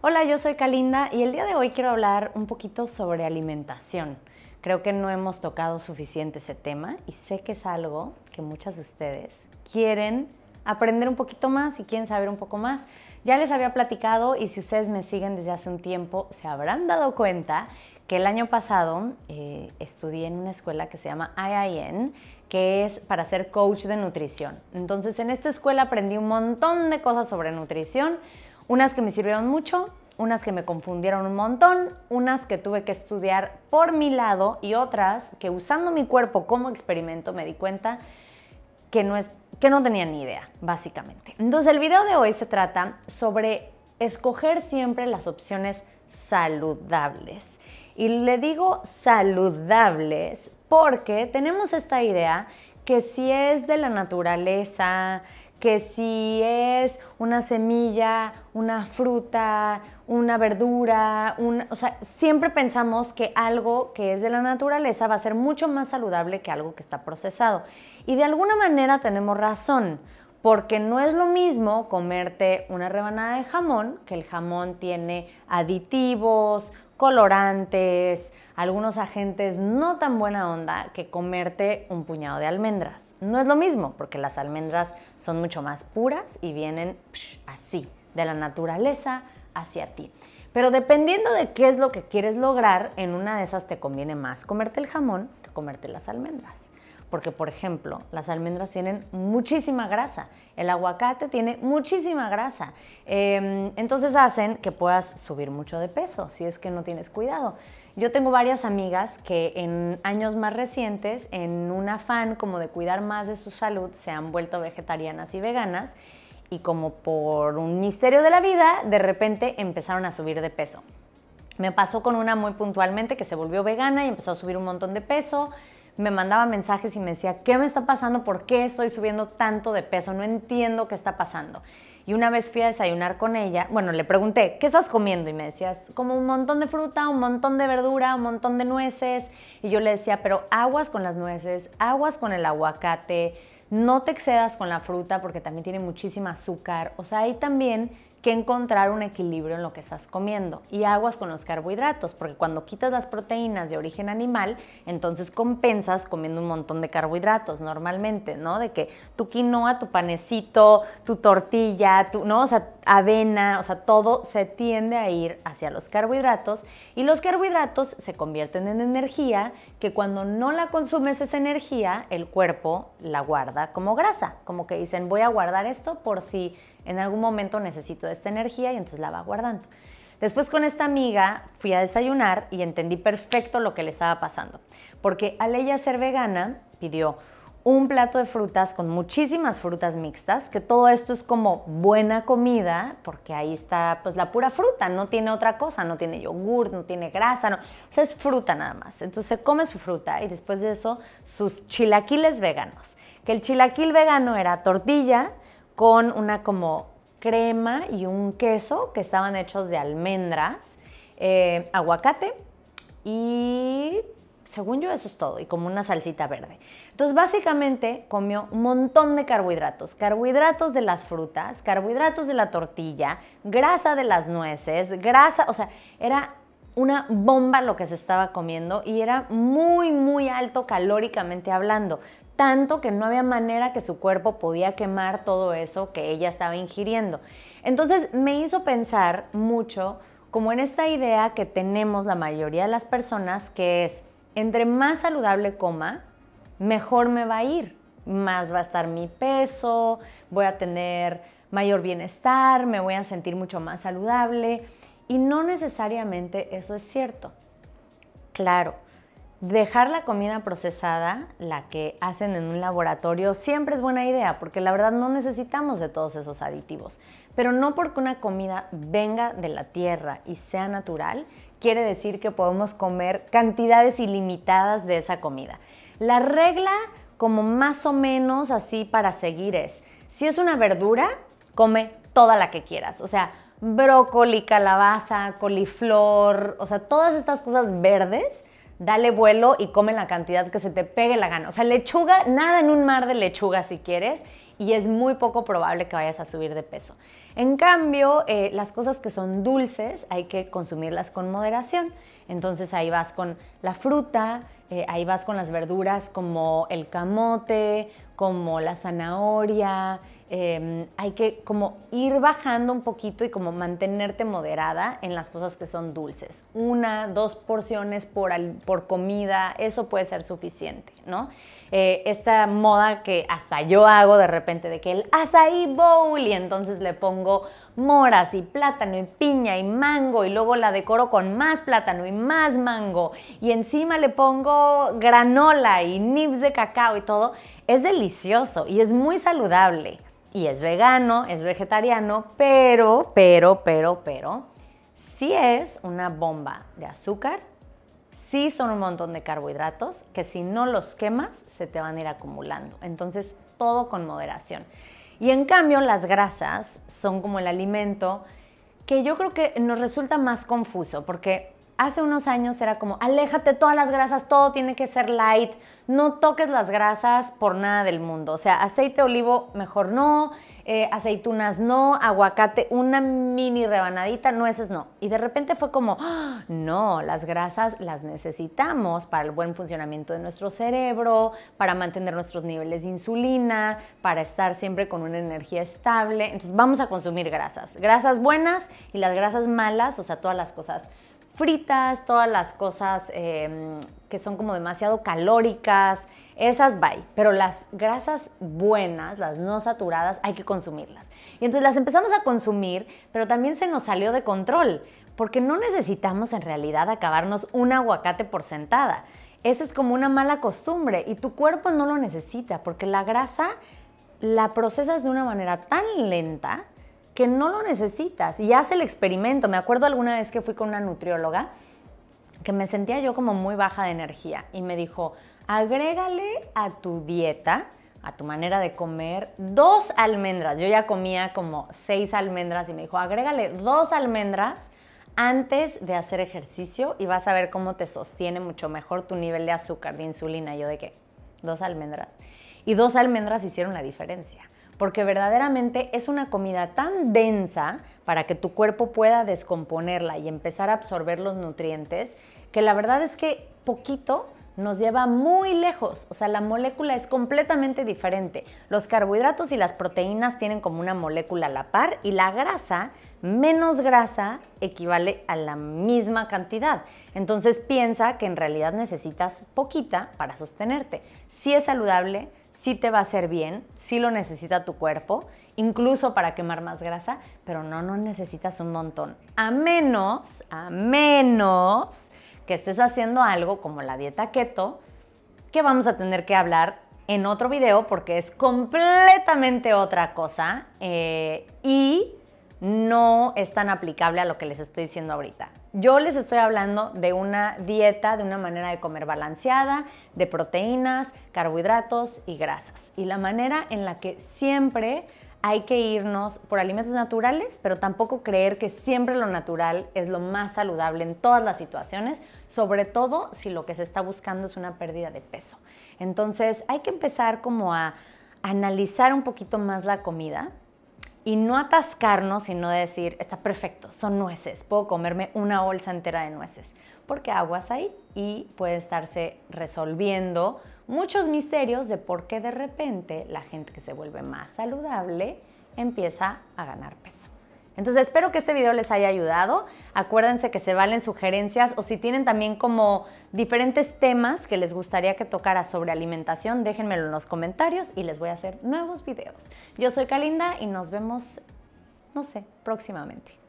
Hola, yo soy Kalinda y el día de hoy quiero hablar un poquito sobre alimentación. Creo que no hemos tocado suficiente ese tema y sé que es algo que muchas de ustedes quieren aprender un poquito más y quieren saber un poco más. Ya les había platicado y si ustedes me siguen desde hace un tiempo se habrán dado cuenta que el año pasado eh, estudié en una escuela que se llama IIN, que es para ser coach de nutrición. Entonces en esta escuela aprendí un montón de cosas sobre nutrición unas que me sirvieron mucho, unas que me confundieron un montón, unas que tuve que estudiar por mi lado y otras que usando mi cuerpo como experimento me di cuenta que no, es, que no tenía ni idea, básicamente. Entonces el video de hoy se trata sobre escoger siempre las opciones saludables. Y le digo saludables porque tenemos esta idea que si es de la naturaleza, que si es una semilla, una fruta, una verdura, o sea, siempre pensamos que algo que es de la naturaleza va a ser mucho más saludable que algo que está procesado. Y de alguna manera tenemos razón, porque no es lo mismo comerte una rebanada de jamón, que el jamón tiene aditivos, colorantes, algunos agentes no tan buena onda que comerte un puñado de almendras. No es lo mismo, porque las almendras son mucho más puras y vienen así, de la naturaleza hacia ti. Pero dependiendo de qué es lo que quieres lograr, en una de esas te conviene más comerte el jamón que comerte las almendras. Porque, por ejemplo, las almendras tienen muchísima grasa, el aguacate tiene muchísima grasa. Em, entonces hacen que puedas subir mucho de peso si es que no tienes cuidado. Yo tengo varias amigas que en años más recientes, en un afán como de cuidar más de su salud, se han vuelto vegetarianas y veganas y como por un misterio de la vida, de repente empezaron a subir de peso. Me pasó con una muy puntualmente que se volvió vegana y empezó a subir un montón de peso me mandaba mensajes y me decía, ¿qué me está pasando? ¿Por qué estoy subiendo tanto de peso? No entiendo qué está pasando. Y una vez fui a desayunar con ella, bueno, le pregunté, ¿qué estás comiendo? Y me decías, como un montón de fruta, un montón de verdura, un montón de nueces. Y yo le decía, pero aguas con las nueces, aguas con el aguacate, no te excedas con la fruta porque también tiene muchísima azúcar. O sea, ahí también que encontrar un equilibrio en lo que estás comiendo. Y aguas con los carbohidratos, porque cuando quitas las proteínas de origen animal, entonces compensas comiendo un montón de carbohidratos normalmente, ¿no? De que tu quinoa, tu panecito, tu tortilla, tu, ¿no? O sea, avena, o sea, todo se tiende a ir hacia los carbohidratos y los carbohidratos se convierten en energía que cuando no la consumes esa energía, el cuerpo la guarda como grasa, como que dicen voy a guardar esto por si en algún momento necesito esta energía y entonces la va guardando. Después con esta amiga fui a desayunar y entendí perfecto lo que le estaba pasando, porque al ella ser vegana pidió un plato de frutas con muchísimas frutas mixtas, que todo esto es como buena comida, porque ahí está pues la pura fruta, no tiene otra cosa, no tiene yogur, no tiene grasa, o sea, es fruta nada más. Entonces come su fruta y después de eso sus chilaquiles veganos, que el chilaquil vegano era tortilla con una como crema y un queso que estaban hechos de almendras, eh, aguacate y según yo, eso es todo. Y como una salsita verde. Entonces, básicamente comió un montón de carbohidratos. Carbohidratos de las frutas, carbohidratos de la tortilla, grasa de las nueces, grasa, o sea, era una bomba lo que se estaba comiendo y era muy, muy alto calóricamente hablando. Tanto que no había manera que su cuerpo podía quemar todo eso que ella estaba ingiriendo. Entonces me hizo pensar mucho como en esta idea que tenemos la mayoría de las personas que es entre más saludable coma, mejor me va a ir. Más va a estar mi peso, voy a tener mayor bienestar, me voy a sentir mucho más saludable. Y no necesariamente eso es cierto. Claro, Dejar la comida procesada, la que hacen en un laboratorio, siempre es buena idea porque la verdad no necesitamos de todos esos aditivos. Pero no porque una comida venga de la tierra y sea natural, quiere decir que podemos comer cantidades ilimitadas de esa comida. La regla como más o menos así para seguir es, si es una verdura, come toda la que quieras. O sea, brócoli, calabaza, coliflor, o sea, todas estas cosas verdes dale vuelo y come la cantidad que se te pegue la gana. O sea, lechuga, nada en un mar de lechuga si quieres y es muy poco probable que vayas a subir de peso. En cambio, eh, las cosas que son dulces hay que consumirlas con moderación. Entonces ahí vas con la fruta, eh, ahí vas con las verduras como el camote, como la zanahoria, Em, hay que como ir bajando un poquito y como mantenerte moderada en las cosas que son dulces. Una, dos porciones por, por comida, eso puede ser suficiente, ¿no? Eh, esta moda que hasta yo hago de repente de que el azaí bowl y entonces le pongo moras y plátano y piña y mango y luego la decoro con más plátano y más mango y encima le pongo granola y nibs de cacao y todo, es delicioso y es muy saludable y es vegano, es vegetariano, pero, pero, pero, pero, sí es una bomba de azúcar, sí son un montón de carbohidratos que si no los quemas se te van a ir acumulando. Entonces, todo con moderación. Y en cambio, las grasas son como el alimento que yo creo que nos resulta más confuso porque hace unos años era como, aléjate todas las grasas, todo tiene que ser light, no toques las grasas por nada del mundo. O sea, aceite de olivo mejor no, eh, aceitunas no, aguacate una mini rebanadita, nueces no. Y de repente fue como, ¡Ah! no, las grasas las necesitamos para el buen funcionamiento de nuestro cerebro, para mantener nuestros niveles de insulina, para estar siempre con una energía estable. Entonces vamos a consumir grasas, grasas buenas y las grasas malas, o sea, todas las cosas fritas, todas las cosas em, que son como demasiado calóricas, esas bye. Pero las grasas buenas, las no saturadas, hay que consumirlas. Y entonces las empezamos a consumir, pero también se nos salió de control, porque no necesitamos en realidad acabarnos un aguacate por sentada. Esa es como una mala costumbre y tu cuerpo no lo necesita, porque la grasa la procesas de una manera tan lenta que no lo necesitas y haz el experimento. Me acuerdo alguna vez que fui con una nutrióloga que me sentía yo como muy baja de energía y me dijo, agrégale a tu dieta, a tu manera de comer, dos almendras. Yo ya comía como seis almendras y me dijo, agrégale dos almendras antes de hacer ejercicio y vas a ver cómo te sostiene mucho mejor tu nivel de azúcar, de insulina. Yo de qué, dos almendras. Y dos almendras hicieron la diferencia porque verdaderamente es una comida tan densa para que tu cuerpo pueda descomponerla y empezar a absorber los nutrientes, que la verdad es que poquito nos lleva muy lejos, o sea, la molécula es completamente diferente. Los carbohidratos y las proteínas tienen como una molécula a la par y la grasa, menos grasa, equivale a la misma cantidad. Entonces piensa que en realidad necesitas poquita para sostenerte. Si es saludable, sí te va a hacer bien, sí lo necesita tu cuerpo, incluso para quemar más grasa, pero no, no necesitas un montón. A menos, a menos que estés haciendo algo como la dieta keto, que vamos a tener que hablar en otro video porque es completamente otra cosa eh, y no es tan aplicable a lo que les estoy diciendo ahorita. Yo les estoy hablando de una dieta, de una manera de comer balanceada, de proteínas, carbohidratos y grasas. Y la manera en la que siempre hay que irnos por alimentos naturales, pero tampoco creer que siempre lo natural es lo más saludable en todas las situaciones, sobre todo si lo que se está buscando es una pérdida de peso. Entonces hay que empezar como a analizar un poquito más la comida, y no atascarnos, sino decir, está perfecto, son nueces, puedo comerme una bolsa entera de nueces, porque aguas ahí y puede estarse resolviendo muchos misterios de por qué de repente la gente que se vuelve más saludable empieza a ganar peso. Entonces espero que este video les haya ayudado. Acuérdense que se valen sugerencias o si tienen también como diferentes temas que les gustaría que tocara sobre alimentación, déjenmelo en los comentarios y les voy a hacer nuevos videos. Yo soy Kalinda y nos vemos, no sé, próximamente.